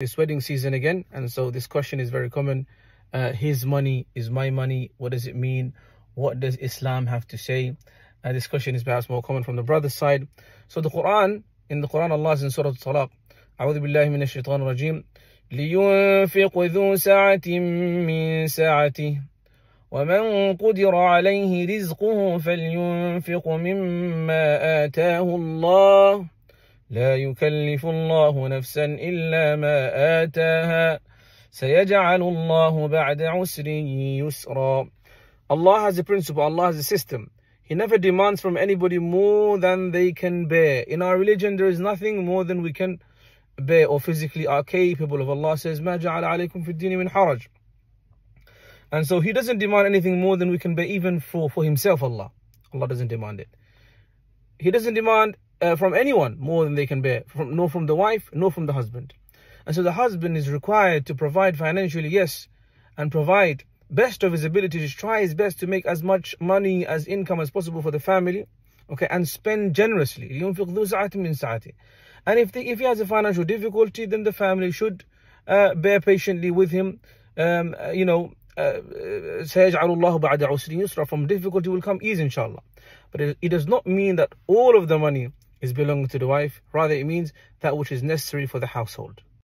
It's wedding season again. And so this question is very common. Uh, his money is my money. What does it mean? What does Islam have to say? Uh, this question is perhaps more common from the brother's side. So the Quran, in the Quran, Allah is in Surah Al-Talaq. أعوذ بالله من الشيطان الرجيم لينفق ذو سَاعَةٍ من سَاعَتِهِ ومن قدر عليه رزقه فلينفق مما آتاه الله لا يكلف الله نفسا إلا ما آتاها سيجعل الله بعد عسر يسرا Allah has a principle, Allah has a system. He never demands from anybody more than they can bear. In our religion, there is nothing more than we can bear or physically are capable of. Allah says, مَا جَعَلَ عَلَيْكُمْ فِي الدِّينِ مِنْ حَرَجٍ And so He doesn't demand anything more than we can bear even for, for Himself, Allah. Allah doesn't demand it. He doesn't demand uh, from anyone more than they can bear, from, nor from the wife, nor from the husband. And so the husband is required to provide financially, yes, and provide best of his ability to try his best to make as much money as income as possible for the family, okay, and spend generously. And if, they, if he has a financial difficulty, then the family should uh, bear patiently with him, um, uh, you know, uh, سيجعل الله بعد عسر يسرا from difficulty will come ease inshallah but it, it, does not mean that all of the money is belonging to the wife. Rather, it means that which is necessary for the household.